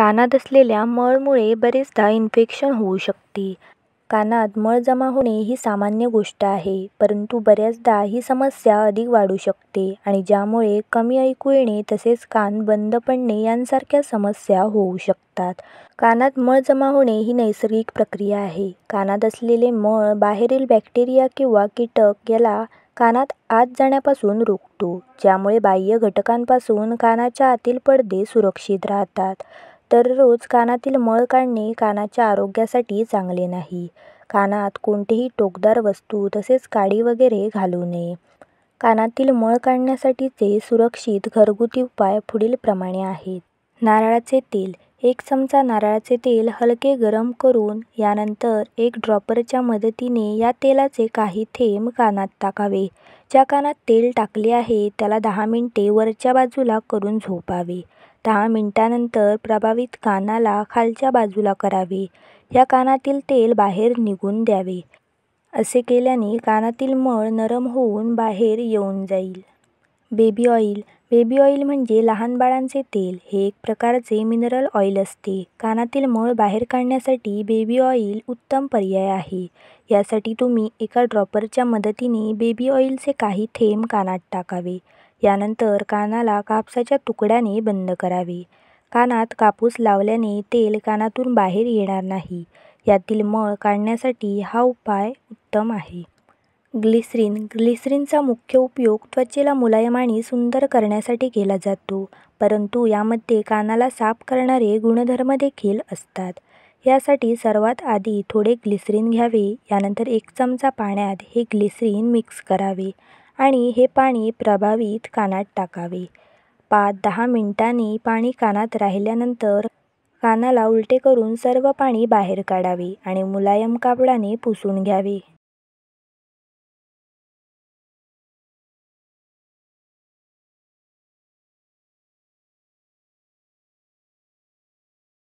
कानात असलेल्या मळमुळे बरेचदा इन्फेक्शन होऊ शकते. कानात मळ जमा होणे ही सामान्य गोष्ट आहे, परंतु बऱ्याचदा ही समस्या अधिक वाढू शकते आणि ज्यामुळे कमी ऐकू येणे तसेच कान बंद पडणे यांसारख्या समस्या होऊ शकतात. कानात मळ जमा होणे ही नैसर्गिक प्रक्रिया आहे. कानात असलेले मळ बाहेरील बॅक्टेरिया किंवा कीटक याला कानात आत जाण्यापासून रोखतो, ज्यामुळे बाह्य घटकांपासून कानाच्या आतील पडदे सुरक्षित राहतात. दररोज कानातील मळ काढणे कानाच्या आरोग्यासाठी चांगले नाही कानात कोणतेही टोकदार वस्तू तसेच काडी वगैरे घालू नये कानातील मळ काढण्यासाठीचे सुरक्षित घरगुती उपाय पुढीलप्रमाणे आहेत नारळाचे तेल एक चमचा नारळाचे तेल हलके गरम करून यानंतर एक ड्रॉपरच्या मदतीने या तेलाचे काही थेंब कानात टाकावे ज्या कानात तेल टाकले आहे त्याला दहा मिनटे वरच्या बाजूला करून झोपावे दहा मिनिटानंतर प्रभावित कानाला खालच्या बाजूला करावे. या कानातील तेल बाहेर निघून द्यावे. असे केल्याने कानातील मळ नरम होऊन बाहेर येऊन जाईल. बेबी ऑइल बेबी ऑइल म्हणजे लहान बाळांचे तेल हे एक प्रकारचे मिनरल ऑइल असते कानातील मळ बाहेर काढण्यासाठी बेबी ऑइल उत्तम पर्याय आहे यासाठी तुम्ही एका ड्रॉपरच्या मदतीने बेबी ऑइलचे काही थेंब कानात टाकावे यानंतर कानाला कापसाच्या तुकड्याने बंद करावे कानात कापूस लावल्याने तेल कानातून बाहेर येणार नाही यातील मळ काढण्यासाठी हा उपाय उत्तम आहे ग्लिसरीन ग्लिसरीनचा मुख्य उपयोग त्वचेला मुलायम आणि सुंदर करण्यासाठी केला जातो परंतु यामध्ये कानाला साफ करणारे गुणधर्मदेखील असतात. यासाठी सर्वात आधी थोडे ग्लिसरीन घ्यावे. यानंतर एक चमचा पाण्यात हे ग्लिसरीन मिक्स करावे आणि हे पाणी प्रभावित कानात टाकावे. पाच-दहा मिनिटांनी पाणी कानात राहिल्यानंतर कानाला उलटे करून सर्व पाणी बाहेर काढावे आणि मुलायम कापडाने पुसून घ्यावे.